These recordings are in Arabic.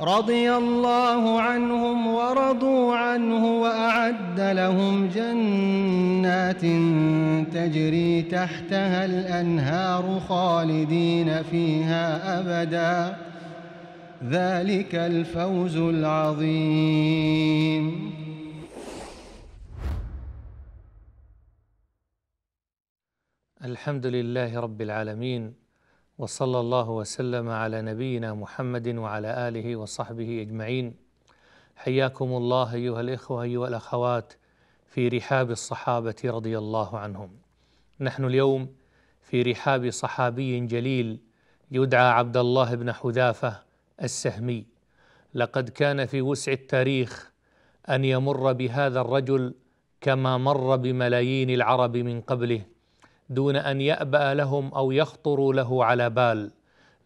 رضي الله عنهم ورضوا عنه وأعد لهم جنات تجري تحتها الأنهار خالدين فيها أبدا ذلك الفوز العظيم الحمد لله رب العالمين وصلى الله وسلم على نبينا محمد وعلى اله وصحبه اجمعين حياكم الله ايها الاخوه ايها الاخوات في رحاب الصحابه رضي الله عنهم نحن اليوم في رحاب صحابي جليل يدعى عبد الله بن حذافه السهمي لقد كان في وسع التاريخ ان يمر بهذا الرجل كما مر بملايين العرب من قبله دون ان يابى لهم او يخطر له على بال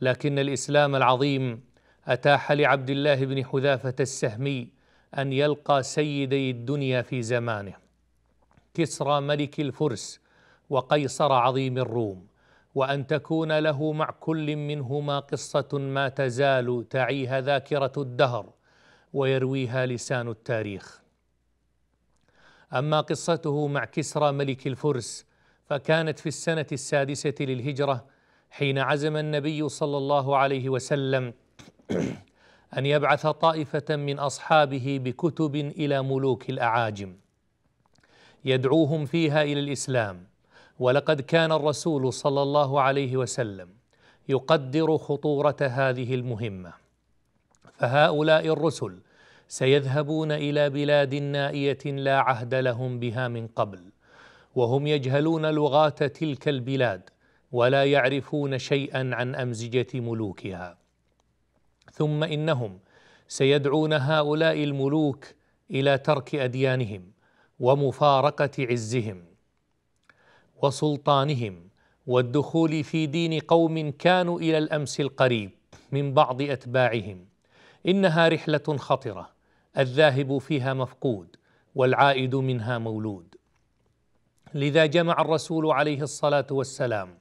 لكن الاسلام العظيم اتاح لعبد الله بن حذافه السهمي ان يلقى سيدي الدنيا في زمانه كسرى ملك الفرس وقيصر عظيم الروم وان تكون له مع كل منهما قصه ما تزال تعيها ذاكره الدهر ويرويها لسان التاريخ اما قصته مع كسرى ملك الفرس فكانت في السنة السادسة للهجرة حين عزم النبي صلى الله عليه وسلم أن يبعث طائفة من أصحابه بكتب إلى ملوك الأعاجم يدعوهم فيها إلى الإسلام ولقد كان الرسول صلى الله عليه وسلم يقدر خطورة هذه المهمة فهؤلاء الرسل سيذهبون إلى بلاد نائية لا عهد لهم بها من قبل وهم يجهلون لغات تلك البلاد ولا يعرفون شيئا عن امزجه ملوكها ثم انهم سيدعون هؤلاء الملوك الى ترك اديانهم ومفارقه عزهم وسلطانهم والدخول في دين قوم كانوا الى الامس القريب من بعض اتباعهم انها رحله خطره الذاهب فيها مفقود والعائد منها مولود لذا جمع الرسول عليه الصلاه والسلام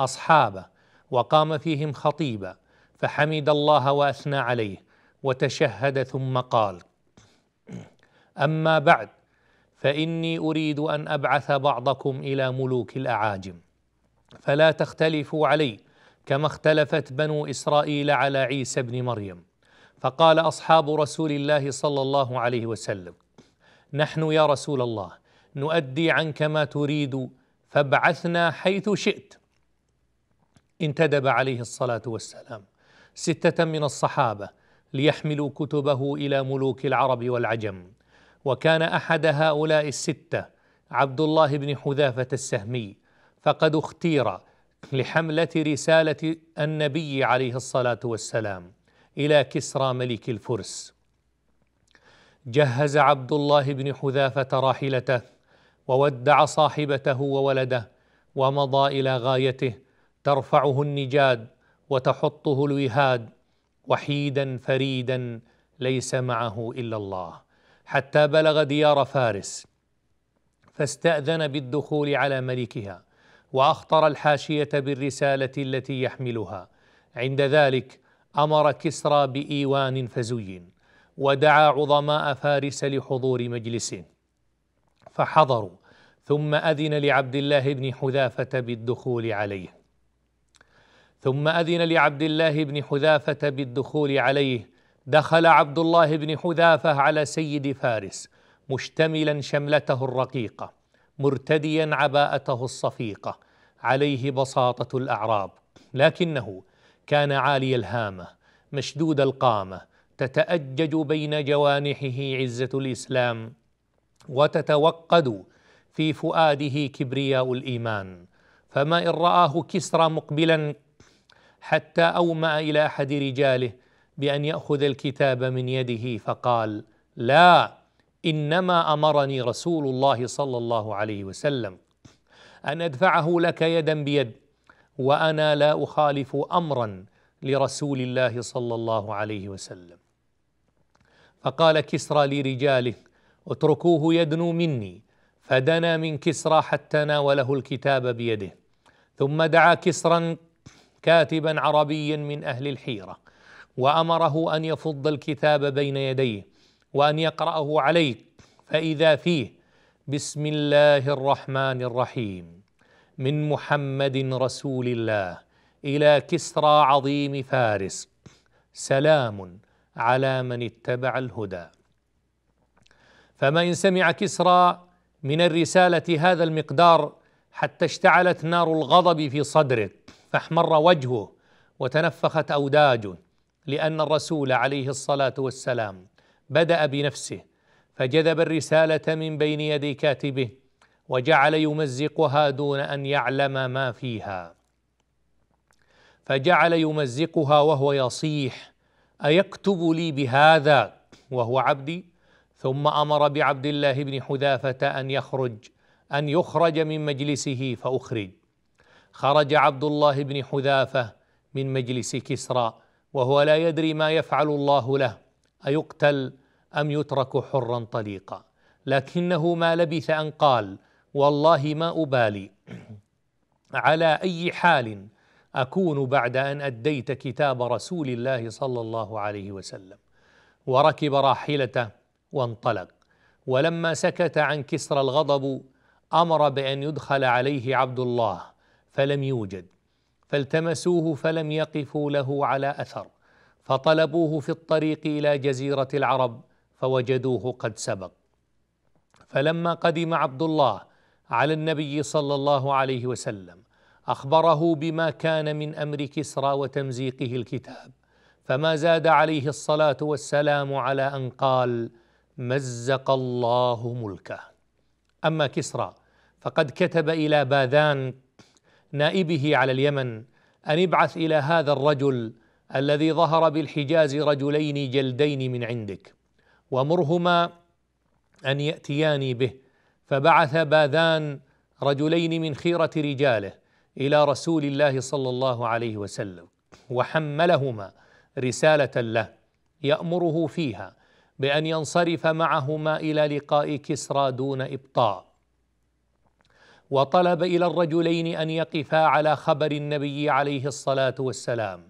اصحابه وقام فيهم خطيبا فحمد الله واثنى عليه وتشهد ثم قال اما بعد فاني اريد ان ابعث بعضكم الى ملوك الاعاجم فلا تختلفوا علي كما اختلفت بنو اسرائيل على عيسى ابن مريم فقال اصحاب رسول الله صلى الله عليه وسلم نحن يا رسول الله نؤدي عنك ما تريد فابعثنا حيث شئت انتدب عليه الصلاه والسلام سته من الصحابه ليحملوا كتبه الى ملوك العرب والعجم وكان احد هؤلاء السته عبد الله بن حذافه السهمي فقد اختير لحمله رساله النبي عليه الصلاه والسلام الى كسرى ملك الفرس جهز عبد الله بن حذافه راحلته وودع صاحبته وولده ومضى الى غايته ترفعه النجاد وتحطه الوهاد وحيدا فريدا ليس معه الا الله حتى بلغ ديار فارس فاستاذن بالدخول على ملكها واخطر الحاشيه بالرساله التي يحملها عند ذلك امر كسرى بايوان فزين ودعا عظماء فارس لحضور مجلسه فحضروا ثم أذن لعبد الله بن حذافة بالدخول عليه ثم أذن لعبد الله بن حذافة بالدخول عليه دخل عبد الله بن حذافة على سيد فارس مشتملا شملته الرقيقة مرتديا عباءته الصفيقة عليه بساطة الأعراب لكنه كان عالي الهامة مشدود القامة تتأجج بين جوانحه عزة الإسلام وتتوقد في فؤاده كبرياء الإيمان فما إن رآه كسرى مقبلا حتى أومأ إلى أحد رجاله بأن يأخذ الكتاب من يده فقال لا إنما أمرني رسول الله صلى الله عليه وسلم أن أدفعه لك يدا بيد وأنا لا أخالف أمرا لرسول الله صلى الله عليه وسلم فقال كسرى لرجاله اتركوه يدنو مني فدنا من كسرى حتى ناوله الكتاب بيده ثم دعا كسرا كاتبا عربيا من اهل الحيره وامره ان يفض الكتاب بين يديه وان يقراه عليه فاذا فيه بسم الله الرحمن الرحيم من محمد رسول الله الى كسرى عظيم فارس سلام على من اتبع الهدى فما إن سمع كسرى من الرسالة هذا المقدار حتى اشتعلت نار الغضب في صدره فاحمر وجهه وتنفخت أوداجه لأن الرسول عليه الصلاة والسلام بدأ بنفسه فجذب الرسالة من بين يدي كاتبه وجعل يمزقها دون أن يعلم ما فيها فجعل يمزقها وهو يصيح أيكتب لي بهذا وهو عبدي ثم امر بعبد الله بن حذافه ان يخرج ان يخرج من مجلسه فاخرج خرج عبد الله بن حذافه من مجلس كسرى وهو لا يدري ما يفعل الله له ايقتل ام يترك حرا طليقا لكنه ما لبث ان قال والله ما ابالي على اي حال اكون بعد ان اديت كتاب رسول الله صلى الله عليه وسلم وركب راحلته وانطلق ولما سكت عن كسرى الغضب امر بان يدخل عليه عبد الله فلم يوجد فالتمسوه فلم يقفوا له على اثر فطلبوه في الطريق الى جزيره العرب فوجدوه قد سبق فلما قدم عبد الله على النبي صلى الله عليه وسلم اخبره بما كان من امر كسرى وتمزيقه الكتاب فما زاد عليه الصلاه والسلام على ان قال مزق الله ملكه اما كسرى فقد كتب الى باذان نائبه على اليمن ان ابعث الى هذا الرجل الذي ظهر بالحجاز رجلين جلدين من عندك ومرهما ان ياتياني به فبعث باذان رجلين من خيره رجاله الى رسول الله صلى الله عليه وسلم وحملهما رساله له يامره فيها بأن ينصرف معهما إلى لقاء كسرى دون إبطاء وطلب إلى الرجلين أن يقفا على خبر النبي عليه الصلاة والسلام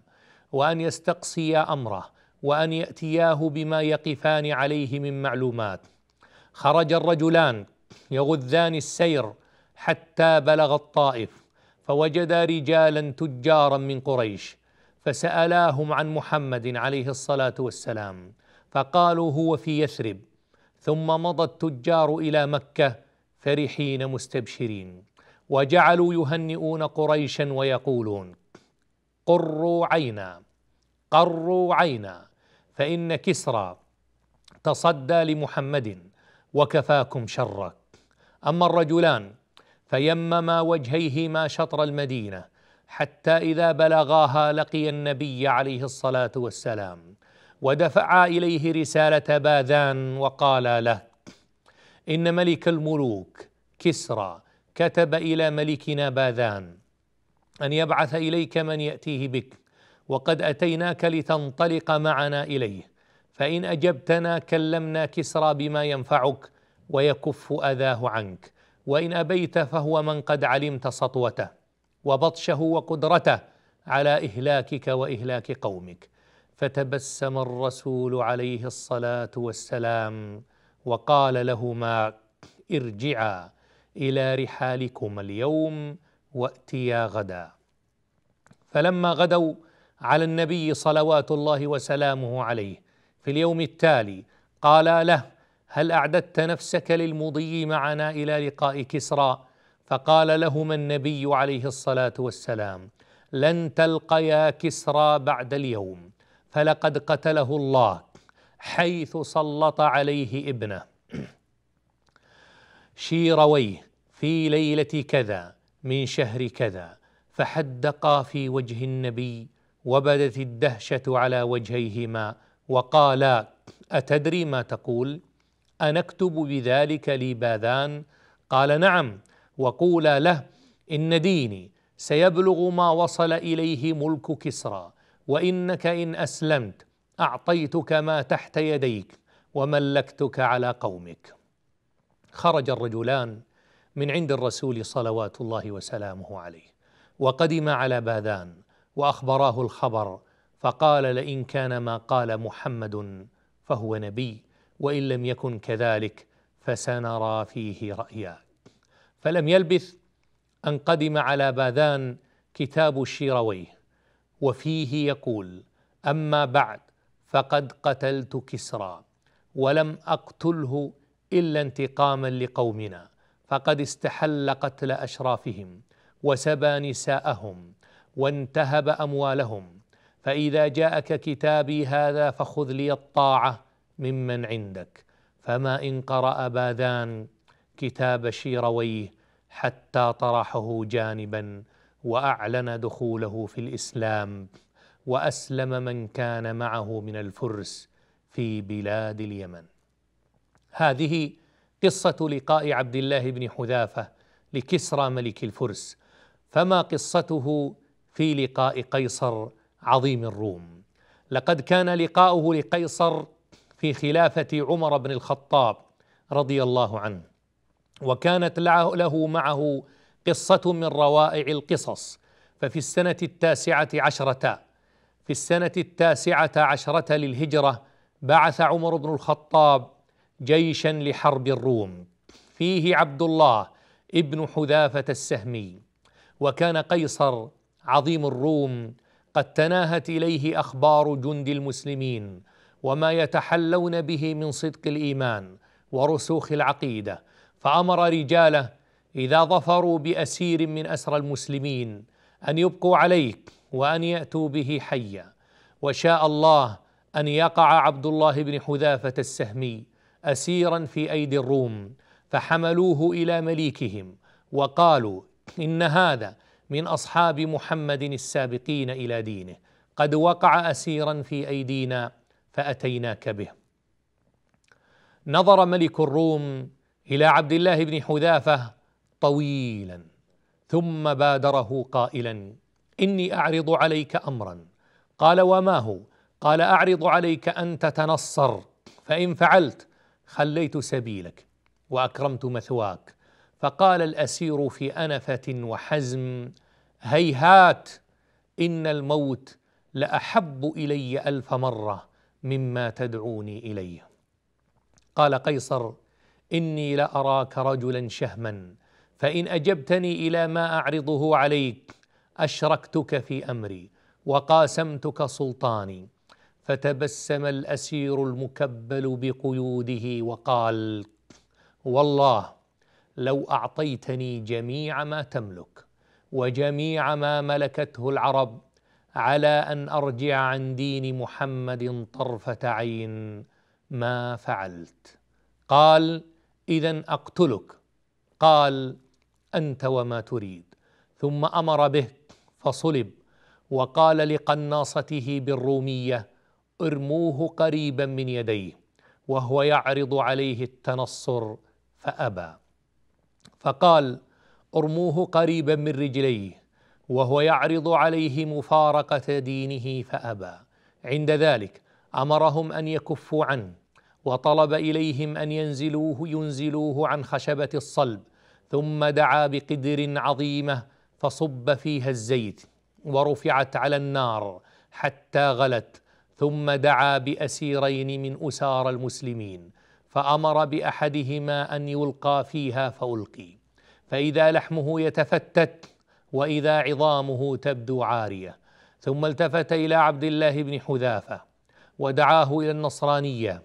وأن يستقصيا أمره وأن يأتياه بما يقفان عليه من معلومات خرج الرجلان يغذان السير حتى بلغ الطائف فوجدا رجالا تجارا من قريش فسألاهم عن محمد عليه الصلاة والسلام فقالوا هو في يثرب ثم مضى التجار الى مكه فرحين مستبشرين وجعلوا يهنئون قريشا ويقولون قروا عينا قروا عينا فان كسرى تصدى لمحمد وكفاكم شرا اما الرجلان فيمما وجهيهما شطر المدينه حتى اذا بلغاها لقي النبي عليه الصلاه والسلام ودفعا اليه رساله باذان وقالا له ان ملك الملوك كسرى كتب الى ملكنا باذان ان يبعث اليك من ياتيه بك وقد اتيناك لتنطلق معنا اليه فان اجبتنا كلمنا كسرى بما ينفعك ويكف اذاه عنك وان ابيت فهو من قد علمت سطوته وبطشه وقدرته على اهلاكك واهلاك قومك فتبسم الرسول عليه الصلاه والسلام وقال لهما ارجعا الى رحالكم اليوم واتيا غدا فلما غدوا على النبي صلوات الله وسلامه عليه في اليوم التالي قالا له هل اعددت نفسك للمضي معنا الى لقاء كسرى فقال لهما النبي عليه الصلاه والسلام لن تلقيا كسرى بعد اليوم فلقد قتله الله حيث سلط عليه ابنه شيرويه في ليلة كذا من شهر كذا فحدقا في وجه النبي وبدت الدهشة على وجهيهما وقالا أتدري ما تقول؟ أنكتب بذلك لي باذان؟ قال نعم وقولا له إن ديني سيبلغ ما وصل إليه ملك كسرى وانك ان اسلمت اعطيتك ما تحت يديك وملكتك على قومك خرج الرجلان من عند الرسول صلوات الله وسلامه عليه وقدم على باذان واخبراه الخبر فقال لئن كان ما قال محمد فهو نبي وان لم يكن كذلك فسنرى فيه رايا فلم يلبث ان قدم على باذان كتاب الشيرويه وفيه يقول اما بعد فقد قتلت كسرى ولم اقتله الا انتقاما لقومنا فقد استحل قتل اشرافهم وسبى نساءهم وانتهب اموالهم فاذا جاءك كتابي هذا فخذ لي الطاعه ممن عندك فما ان قرا باذان كتاب شيرويه حتى طرحه جانبا واعلن دخوله في الاسلام واسلم من كان معه من الفرس في بلاد اليمن هذه قصه لقاء عبد الله بن حذافه لكسرى ملك الفرس فما قصته في لقاء قيصر عظيم الروم لقد كان لقاؤه لقيصر في خلافه عمر بن الخطاب رضي الله عنه وكانت له معه قصة من روائع القصص ففي السنة التاسعة عشرة في السنة التاسعة عشرة للهجرة بعث عمر بن الخطاب جيشا لحرب الروم فيه عبد الله ابن حذافة السهمي وكان قيصر عظيم الروم قد تناهت إليه أخبار جند المسلمين وما يتحلون به من صدق الإيمان ورسوخ العقيدة فأمر رجاله اذا ظفروا باسير من اسرى المسلمين ان يبقوا عليك وان ياتوا به حيا وشاء الله ان يقع عبد الله بن حذافه السهمي اسيرا في ايدي الروم فحملوه الى مليكهم وقالوا ان هذا من اصحاب محمد السابقين الى دينه قد وقع اسيرا في ايدينا فاتيناك به نظر ملك الروم الى عبد الله بن حذافه طويلا ثم بادره قائلا اني اعرض عليك امرا قال وما هو قال اعرض عليك ان تتنصر فان فعلت خليت سبيلك واكرمت مثواك فقال الاسير في انفه وحزم هيهات ان الموت لاحب الي الف مره مما تدعوني اليه قال قيصر اني لاراك رجلا شهما فان اجبتني الى ما اعرضه عليك اشركتك في امري وقاسمتك سلطاني فتبسم الاسير المكبل بقيوده وقال والله لو اعطيتني جميع ما تملك وجميع ما ملكته العرب على ان ارجع عن دين محمد طرفه عين ما فعلت قال اذا اقتلك قال انت وما تريد ثم امر به فصلب وقال لقناصته بالروميه ارموه قريبا من يديه وهو يعرض عليه التنصر فابى فقال ارموه قريبا من رجليه وهو يعرض عليه مفارقه دينه فابى عند ذلك امرهم ان يكفوا عنه وطلب اليهم ان ينزلوه ينزلوه عن خشبه الصلب ثم دعا بقدر عظيمه فصب فيها الزيت ورفعت على النار حتى غلت ثم دعا باسيرين من اسار المسلمين فامر باحدهما ان يلقى فيها فالقي فاذا لحمه يتفتت واذا عظامه تبدو عاريه ثم التفت الى عبد الله بن حذافه ودعاه الى النصرانيه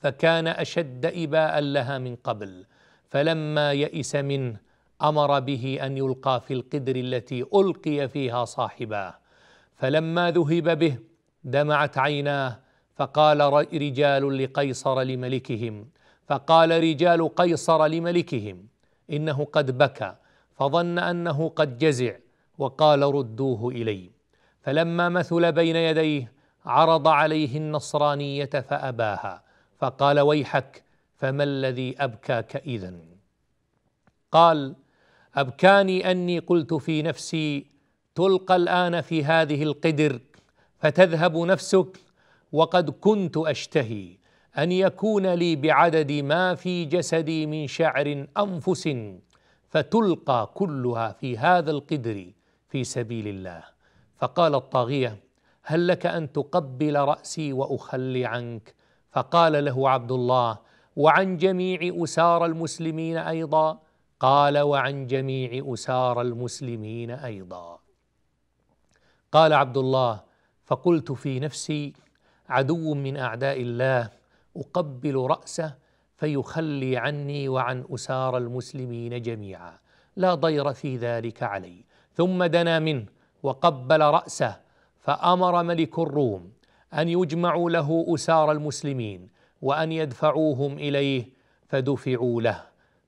فكان اشد اباء لها من قبل فلما يئس منه امر به ان يلقى في القدر التي القي فيها صاحباه فلما ذهب به دمعت عيناه فقال رجال لقيصر لملكهم فقال رجال قيصر لملكهم انه قد بكى فظن انه قد جزع وقال ردوه الي فلما مثل بين يديه عرض عليه النصرانيه فاباها فقال ويحك فما الذي أبكاك إذا قال أبكاني أني قلت في نفسي تلقى الآن في هذه القدر فتذهب نفسك وقد كنت أشتهي أن يكون لي بعدد ما في جسدي من شعر أنفس فتلقى كلها في هذا القدر في سبيل الله فقال الطاغية هل لك أن تقبل رأسي وأخلي عنك فقال له عبد الله وعن جميع اسار المسلمين ايضا قال وعن جميع اسار المسلمين ايضا قال عبد الله فقلت في نفسي عدو من اعداء الله اقبل راسه فيخلي عني وعن اسار المسلمين جميعا لا ضير في ذلك علي ثم دنا منه وقبل راسه فامر ملك الروم أن يجمعوا له أسار المسلمين وأن يدفعوهم إليه فدفعوا له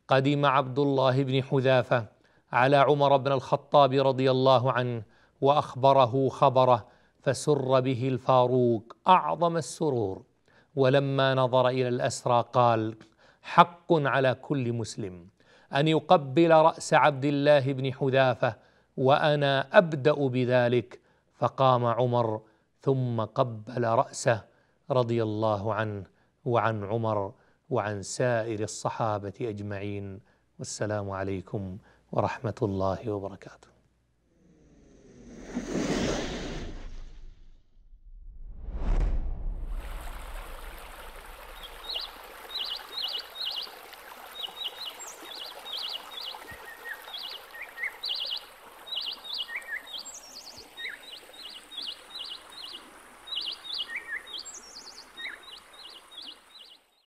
قدم عبد الله بن حذافة على عمر بن الخطاب رضي الله عنه وأخبره خبره فسر به الفاروق أعظم السرور ولما نظر إلى الأسرى قال حق على كل مسلم أن يقبل رأس عبد الله بن حذافة وأنا أبدأ بذلك فقام عمر ثم قبل راسه رضي الله عنه وعن عمر وعن سائر الصحابه اجمعين والسلام عليكم ورحمه الله وبركاته